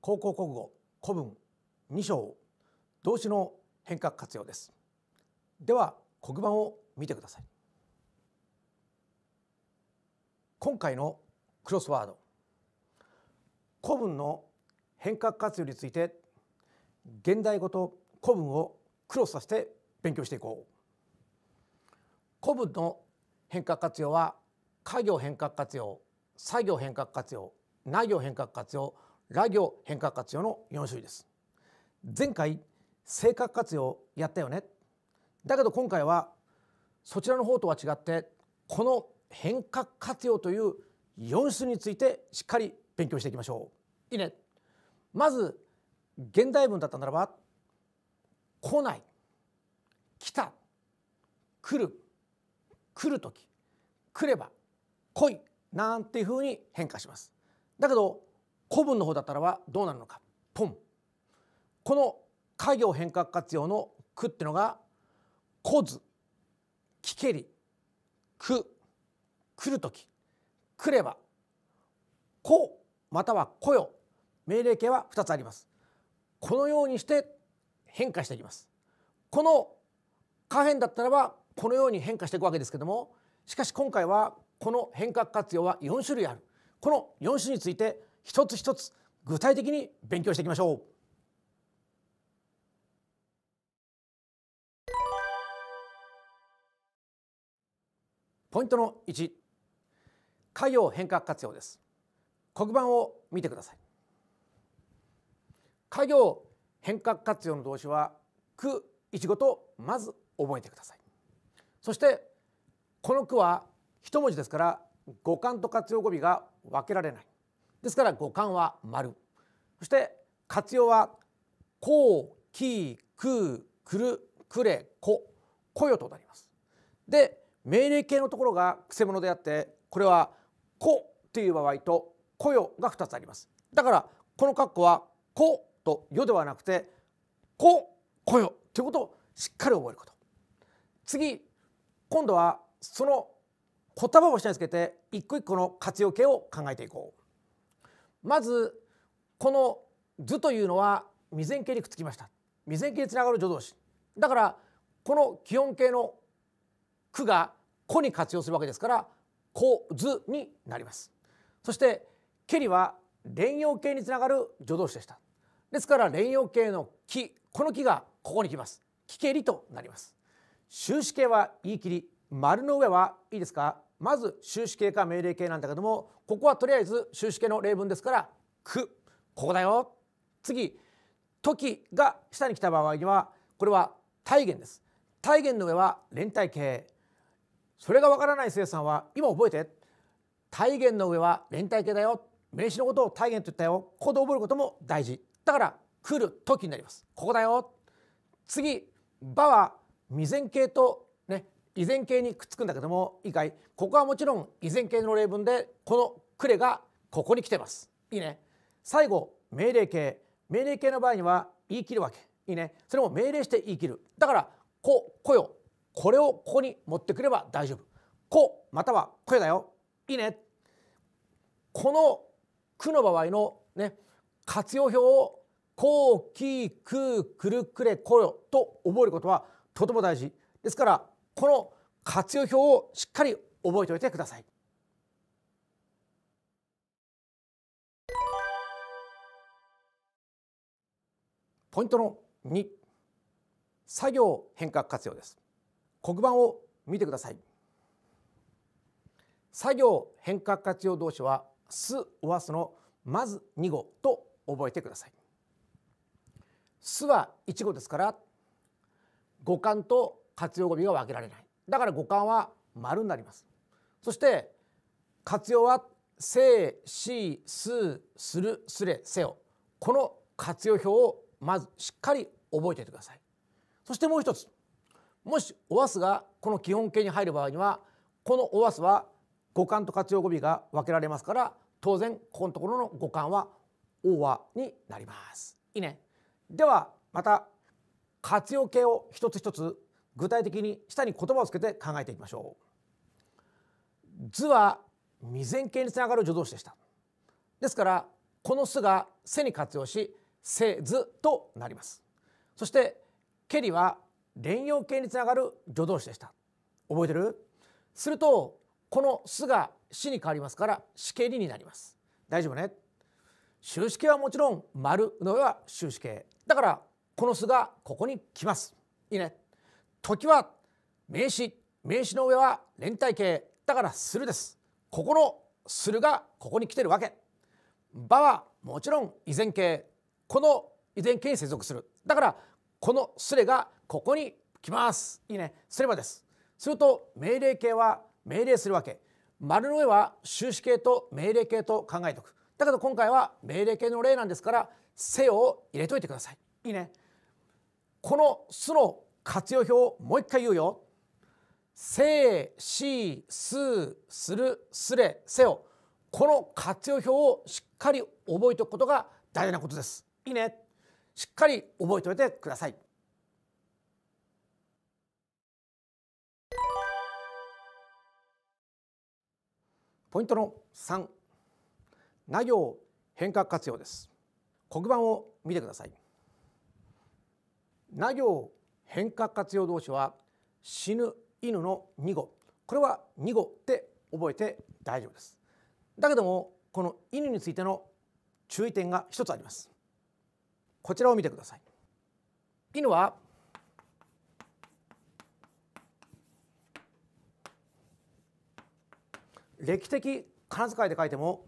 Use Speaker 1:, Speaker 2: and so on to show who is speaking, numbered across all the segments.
Speaker 1: 高校国語古文2章動詞の変革活用ですでは黒板を見てください今回のクロスワード古文の変革活用について現代語と古文をクロスさせて勉強していこう古文の変革活用は家業変革活用作業変革活用内業変革活用ラ行変革活用の4種類です前回性格活用やったよねだけど今回はそちらの方とは違ってこの変革活用という4種についてしっかり勉強していきましょういいねまず現代文だったならば「来ない」「来た」「来る」「来る時」「来れば」「来い」なんていうふうに変化しますだけど古文の方だったらはどうなるのかポンこの家業変革活用の「く」ってのが「こず」「きけり」「く」「来る時」「来れば」「こ」または「こよ」命令形は2つあります。このようにして変化していきます。この下辺だったらばこのように変化していくわけですけどもしかし今回はこの変革活用は4種類あるこの4種について一つ一つ具体的に勉強していきましょう。ポイントの1家業変革活用です黒板を見てください家業変革活用の動詞は区一語とまず覚えてくださいそしてこの句は一文字ですから語感と活用語尾が分けられないですから五感は丸そして活用は「こう」「き」「く」「くる」「くれ」「こ」「こよ」となります。で命令形のところがくせ者であってこれは「こ」という場合と「こよ」が2つあります。だからこの括弧は「こ」と「よ」ではなくて「こ」「こよ」ということをしっかり覚えること。次今度はその言葉を下につけて一個一個の活用形を考えていこう。まずこの図というのは未然形にくっつきました未然形につながる助動詞だからこの基本形の「句が「こ」に活用するわけですから「こ図」になりますそして「け」りは連用形につながる助動詞でしたですから連用形の「き」この「き」がここに来ます「きけり」となります終止形は言い切り丸の上はいいですかまず終止形か命令形なんだけどもここはとりあえず終止形の例文ですから「く」ここだよ次「時」が下に来た場合にはこれは体言です体言の上は連帯形それがわからない生産は今覚えて体言の上は連帯形だよ名詞のことを体言と言ったよここで覚えることも大事だから「来る時」になりますここだよ次「場」は未然形と依然形にくっつくんだけどもいいかいここはもちろん依然形の例文でこのクレがここに来てますいいね最後命令形命令形の場合には言い切るわけいいねそれも命令して言い切るだからここよこれをここに持ってくれば大丈夫こまたはこよだよいいねこのくの場合のね活用表をこうきくくるくれこよと覚えることはとても大事ですからこの活用表をしっかり覚えておいてください。ポイントの2作業変革活用です黒板を見てください作業変革活用動詞はすおわすのまず2語と覚えてくださいすは1語ですから語感と活用ゴミが分けられないだから五感は丸になりますそして活用は生死数するすれせよこの活用表をまずしっかり覚えていてくださいそしてもう一つもしおわすがこの基本形に入る場合にはこのおわすは五感と活用語尾が分けられますから当然ここのところの五感はおわになりますいいねではまた活用形を一つ一つ具体的に下に言葉をつけて考えていきましょう図は未然形につながる助動詞でしたですからこの「巣が「背に活用し「せ図となりますそして「ケリは連用形につながる助動詞でした覚えてるするとこの「巣が「死に変わりますから「死刑になります大丈夫ね終止形はもちろん「丸の上は終止形だからこの「巣がここに来ますいいね時は名詞名詞の上は連帯形だからするですここのするがここに来てるわけ場はもちろん依然形この依然形に接続するだからこのすれがここに来ますいいねすればですすると命令形は命令するわけ丸の上は終止形と命令形と考えておくだけど今回は命令形の例なんですから「せ」を入れといてくださいいいねこの「す」の活用表もう一回言うよ。せーし、す、ーする、すれ、せよ。この活用表をしっかり覚えておくことが大事なことです。いいね。しっかり覚えておいてください。ポイントの3内容変革活用です黒板を見てください内容変革活用動詞は死ぬ犬の二語これは二語って覚えて大丈夫ですだけどもこの犬についての注意点が一つありますこちらを見てください犬は歴史的仮名遣いで書いても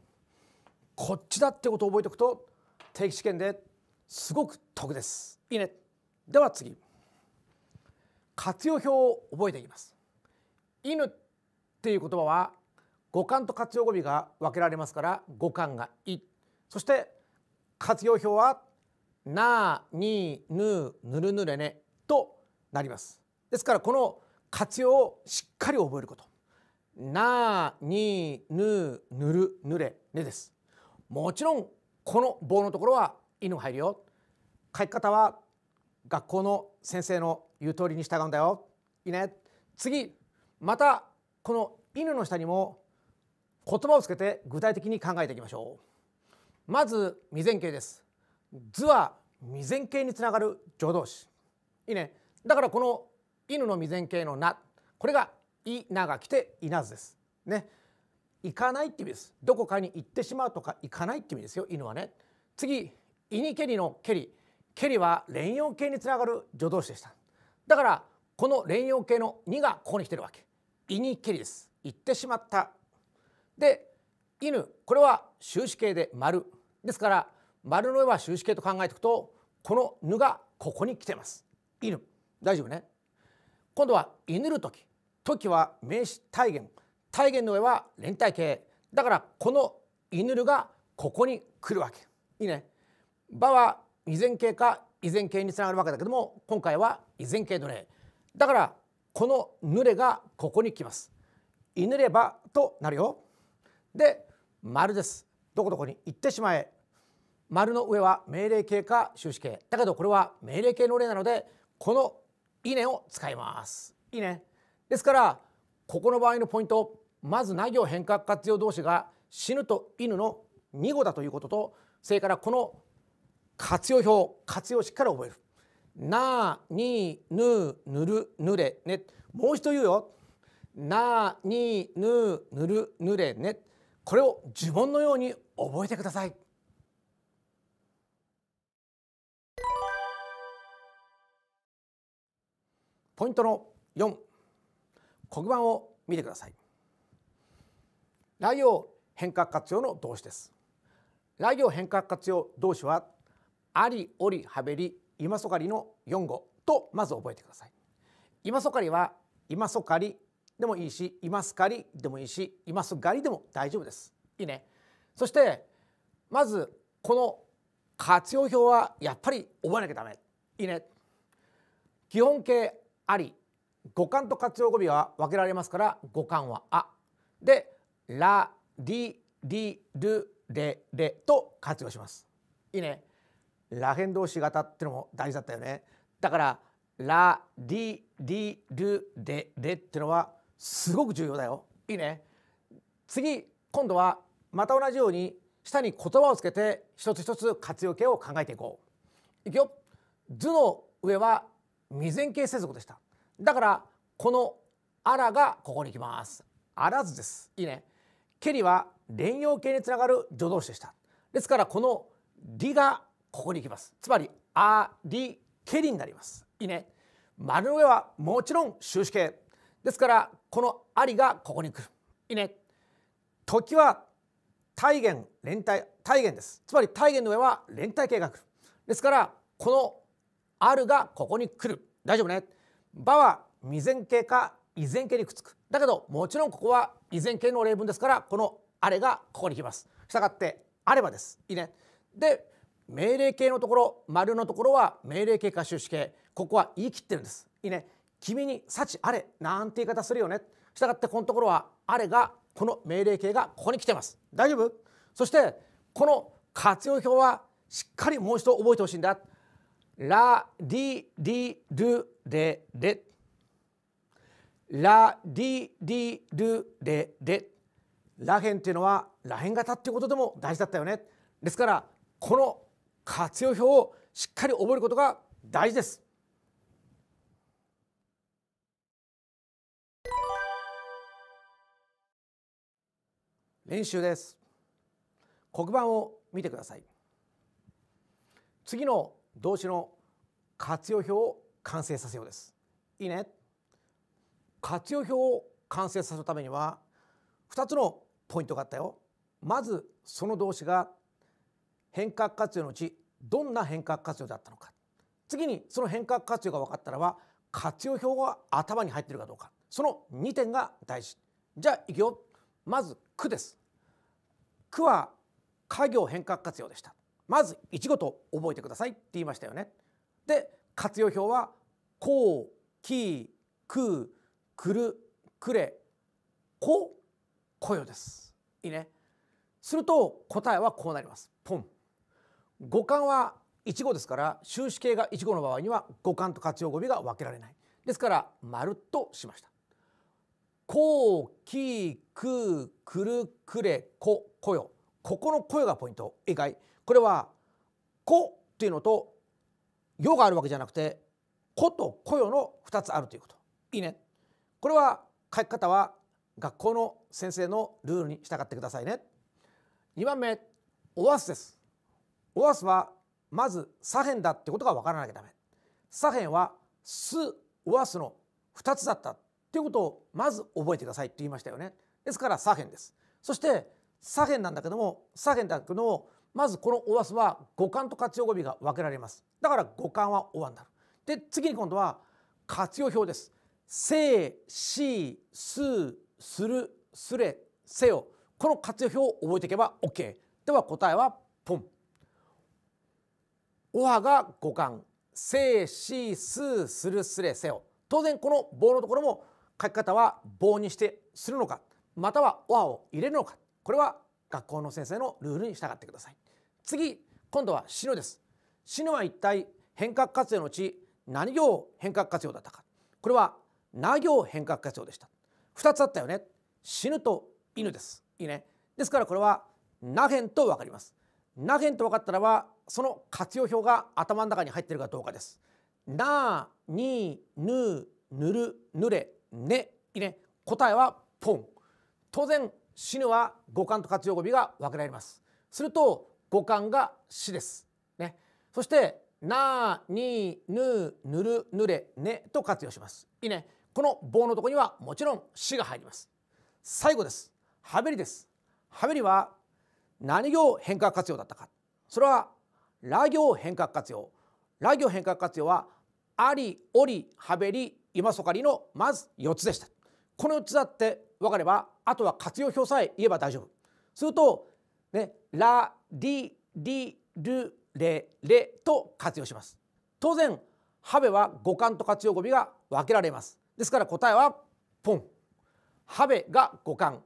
Speaker 1: こっちだってことを覚えておくと定期試験ですごく得ですいいねでは次活用表を覚えていきます。犬っていう言葉は五感と活用語尾が分けられますから五感が「い」そして活用表は「な」「に」「ぬ」「ぬるぬれね」となります。ですからこの活用をしっかり覚えること「な」「に」「ぬ」「ぬる」「ぬれ」「ね」です。もちろんこの棒のところは「犬が入るよ。書き方は学校の先生の言う通りに従うんだよいいね次またこの犬の下にも言葉をつけて具体的に考えていきましょうまず未然形です図は未然形につながる助動詞いいねだからこの犬の未然形のなこれがいなが来ていなずですね行かないって意味ですどこかに行ってしまうとか行かないって意味ですよ犬はね次いにけりのけりケリは連用形につながる助動詞でしただからこの連用形の2がここに来てるわけ「イニケリ」です「行ってしまった」で「犬」これは終止形で「丸」ですから「丸の絵は終止形と考えていくとこの「ぬ」がここに来てます「犬」大丈夫ね今度は「犬る時」時は名詞体言体言の上は連体形だからこの「犬る」がここに来るわけいいね「ば」は依然形か依然形につながるわけだけども今回は依然形の例だからこのぬれがここに来ますいぬればとなるよで丸ですどこどこに行ってしまえ丸の上は命令形か終止形だけどこれは命令形の例なのでこのいね」を使いますいいねですからここの場合のポイントまずな行変革活用動詞が死ぬと犬の2語だということとそれからこの活用表活用しっかり覚えるなにぬぬるぬれねもう一度言うよなにぬぬるぬれねこれを呪文のように覚えてくださいポイントの四黒板を見てください来行変革活用の動詞です来行変革活用動詞はありおりはべり今そかりの四語とまず覚えてください今そかりは今そかりでもいいし今すかりでもいいし今すがりでも大丈夫ですいいねそしてまずこの活用表はやっぱり覚えなきゃダメいいね基本形あり五感と活用語尾は分けられますから五感は「あ」で「ら」「り」「り」「る」「れ」「れ」と活用しますいいねラ変動詞型ってのも大事だったよねだからラリリルデデってのはすごく重要だよいいね次今度はまた同じように下に言葉をつけて一つ一つ活用形を考えていこういくよ図の上は未然形接続でしただからこのあらがここに来ますあらずですいいねけりは連用形につながる助動詞でしたですからこのりがここに行きますつまりありけりになりますいいね丸の上はもちろん終止形ですからこのありがここに来るいいね時は体元連帯体元ですつまり体元の上は連帯形が来るですからこのあるがここに来る大丈夫ね場は未然形か依然形にくっつくだけどもちろんここは依然形の例文ですからこのあれがここに来ますしたがってあればですいいねで命令形のところ丸のところは命令形か終止形ここは言い切ってるんですいいね君に幸あれなんて言い方するよねしたがってこのところはあれがこの命令形がここに来てます大丈夫そしてこの活用表はしっかりもう一度覚えてほしいんだラディデルレレラディデルレレらへんっていうのはらへん型っていうことでも大事だったよねですからこの活用表をしっかり覚えることが大事です。練習です黒板を見てください次の動詞の活用表を完成させようですいいね活用表を完成させるためには2つのポイントがあったよまずその動詞が変革活用のうちどんな変革活用だったのか次にその変革活用が分かったらは活用表が頭に入っているかどうかその2点が大事じゃあいくよまず「区です区は家業変革活用でしたまず1ごと覚えてくださいって言いましたよねで活用表は「こう」「き」「く」「くる」「くれ」「こ」「こよ」ですいいねすると答えはこうなりますポン五感は一語ですから終止形が一語の場合には五感と活用語尾が分けられないですから丸としました。こうきくくるくれここよここの声がポイント以外これは「こ」っていうのと「よ」があるわけじゃなくて「こ」と「こよ」の二つあるということいいねこれは書き方は学校の先生のルールに従ってくださいね二番目おわすですオアスはまず左辺だってことがわからなきゃダメ左辺はス・オアスの2つだったっていうことをまず覚えてくださいって言いましたよねですから左辺ですそして左辺なんだけども左辺だけどもまずこのオアスは五感と活用語尾が分けられますだから五感はオアになるで次に今度は活用表です生しすするすれせよこの活用表を覚えていけば OK では答えはポンオハが五感正シーするすれせレ当然この棒のところも書き方は棒にしてするのかまたはオハを入れるのかこれは学校の先生のルールに従ってください次今度はシノですシノは一体変革活用のうち何行変革活用だったかこれはな行変革活用でした2つあったよね死ぬと犬ですいいねですからこれはなへんと分かりますなげんと分かったらはその活用表が頭の中に入っているかどうかです。なにぬぬるぬれねいね答えはポン当然死ぬは五感と活用語尾が分けられますすると五感が死ですねそしてなにぬぬるぬれねと活用しますいいねこの棒のとこにはもちろん死が入ります最後ですはべりですはべりは何行変革活用だったかそれはら行変革活用ら行変革活用はありおりはべり今そかりのまず4つでしたこの4つだって分かればあとは活用表さえ言えば大丈夫するとねらりりるれれと活用します当然はべは五感と活用語尾が分けられますですから答えはポンはべが五感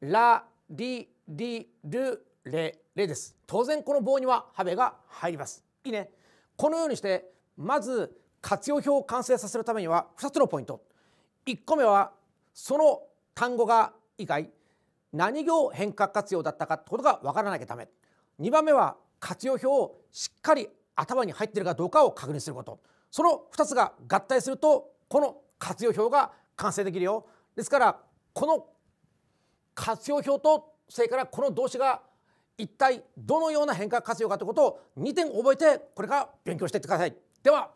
Speaker 1: らりりる0です当然この棒にはハベが入りますいいねこのようにしてまず活用表を完成させるためには2つのポイント1個目はその単語が以外何行変化活用だったかってことがわからなきゃダメ2番目は活用表をしっかり頭に入ってるかどうかを確認することその2つが合体するとこの活用表が完成できるよですからこの活用表とそれからこの動詞が一体どのような変化活用かということを2点覚えてこれから勉強していってください。では